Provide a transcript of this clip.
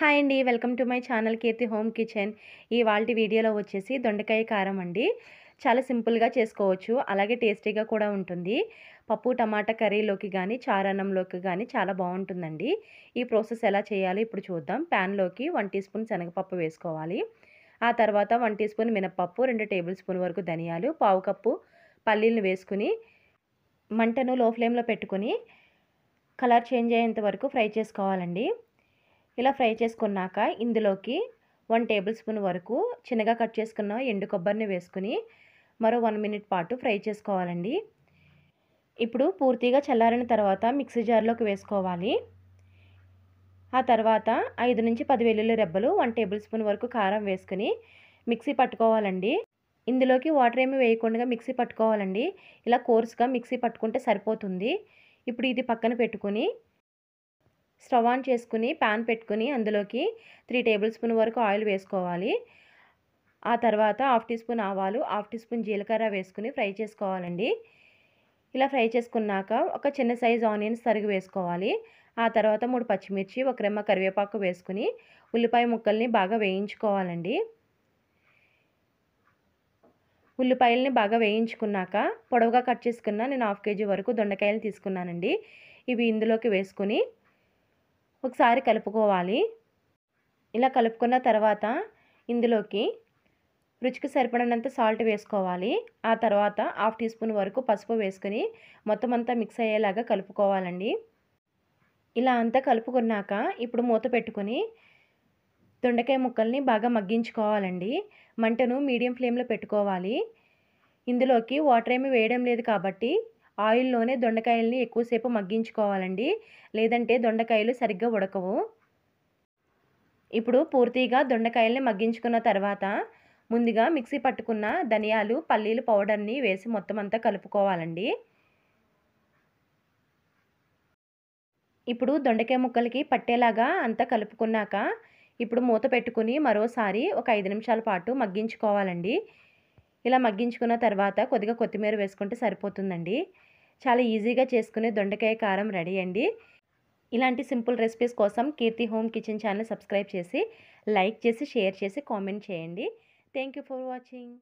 hi అండి welcome to my channel Keerthi home kitchen ఈ వాల్టి వీడియోలో వచ్చేసి దొండకాయ కారం అండి చాలా సింపుల్గా చేసుకోవచ్చు అలాగే టేస్టీగా కూడా ఉంటుంది పప్పు టమాటా కర్రీలోకి కానీ చారన్నంలోకి కానీ చాలా బాగుంటుందండి ఈ ప్రాసెస్ ఎలా చేయాలో ఇప్పుడు చూద్దాం ప్యాన్లోకి వన్ టీ స్పూన్ శనగపప్పు వేసుకోవాలి ఆ తర్వాత వన్ టీ స్పూన్ మినపప్పు రెండు టేబుల్ స్పూన్ వరకు ధనియాలు పావు కప్పు పల్లీలను వేసుకుని మంటను లో ఫ్లేమ్లో పెట్టుకుని కలర్ చేంజ్ అయ్యేంత వరకు ఫ్రై చేసుకోవాలండి ఇలా ఫ్రై చేసుకున్నాక ఇందులోకి వన్ టేబుల్ స్పూన్ వరకు చిన్నగా కట్ చేసుకున్న ఎండు కొబ్బరిని వేసుకుని మరో వన్ మినిట్ పాటు ఫ్రై చేసుకోవాలండి ఇప్పుడు పూర్తిగా చల్లారిన తర్వాత మిక్సీ జార్లోకి వేసుకోవాలి ఆ తర్వాత ఐదు నుంచి పది వెల్లుల్లి రెబ్బలు వన్ టేబుల్ స్పూన్ వరకు కారం వేసుకుని మిక్సీ పట్టుకోవాలండి ఇందులోకి వాటర్ ఏమి వేయకుండా మిక్సీ పట్టుకోవాలండి ఇలా కోర్స్గా మిక్సీ పట్టుకుంటే సరిపోతుంది ఇప్పుడు ఇది పక్కన పెట్టుకుని స్టవ్ ఆన్ చేసుకుని ప్యాన్ పెట్టుకుని అందులోకి త్రీ టేబుల్ స్పూన్ వరకు ఆయిల్ వేసుకోవాలి ఆ తర్వాత హాఫ్ టీ స్పూన్ ఆవాలు హాఫ్ టీ స్పూన్ జీలకర్ర వేసుకుని ఫ్రై చేసుకోవాలండి ఇలా ఫ్రై చేసుకున్నాక ఒక చిన్న సైజ్ ఆనియన్స్ తరిగి వేసుకోవాలి ఆ తర్వాత మూడు పచ్చిమిర్చి ఒక రెమ్మ కరివేపాకు వేసుకుని ఉల్లిపాయ ముక్కల్ని బాగా వేయించుకోవాలండి ఉల్లిపాయల్ని బాగా వేయించుకున్నాక పొడవుగా కట్ చేసుకున్న నేను హాఫ్ కేజీ వరకు దొండకాయలు తీసుకున్నానండి ఇవి ఇందులోకి వేసుకుని ఒకసారి కలుపుకోవాలి ఇలా కలుపుకున్న తర్వాత ఇందులోకి రుచికి సరిపడినంత సాల్ట్ వేసుకోవాలి ఆ తర్వాత హాఫ్ టీ స్పూన్ వరకు పసుపు వేసుకుని మొత్తం అంతా మిక్స్ అయ్యేలాగా కలుపుకోవాలండి ఇలా అంతా కలుపుకున్నాక ఇప్పుడు మూత పెట్టుకుని దొండకాయ ముక్కల్ని బాగా మగ్గించుకోవాలండి మంటను మీడియం ఫ్లేమ్లో పెట్టుకోవాలి ఇందులోకి వాటర్ ఏమి వేయడం లేదు కాబట్టి ఆయిల్లోనే దొండకాయల్ని ఎక్కువసేపు మగ్గించుకోవాలండి లేదంటే దొండకాయలు సరిగ్గా ఉడకవు ఇప్పుడు పూర్తిగా దొండకాయల్ని మగ్గించుకున్న తర్వాత ముందుగా మిక్సీ పట్టుకున్న ధనియాలు పల్లీలు పౌడర్ని వేసి మొత్తం అంతా కలుపుకోవాలండి ఇప్పుడు దొండకాయ ముక్కలకి పట్టేలాగా అంతా కలుపుకున్నాక ఇప్పుడు మూత పెట్టుకుని మరోసారి ఒక ఐదు నిమిషాల పాటు మగ్గించుకోవాలండి ఇలా మగ్గించుకున్న తర్వాత కొద్దిగా కొత్తిమీర వేసుకుంటే సరిపోతుందండి చాలా ఈజీగా చేసుకునే దొండకాయ కారం రెడీ అండి ఇలాంటి సింపుల్ రెసిపీస్ కోసం Keerthi home kitchen channel subscribe చేసి లైక్ చేసి షేర్ చేసి కామెంట్ చేయండి థ్యాంక్ ఫర్ వాచింగ్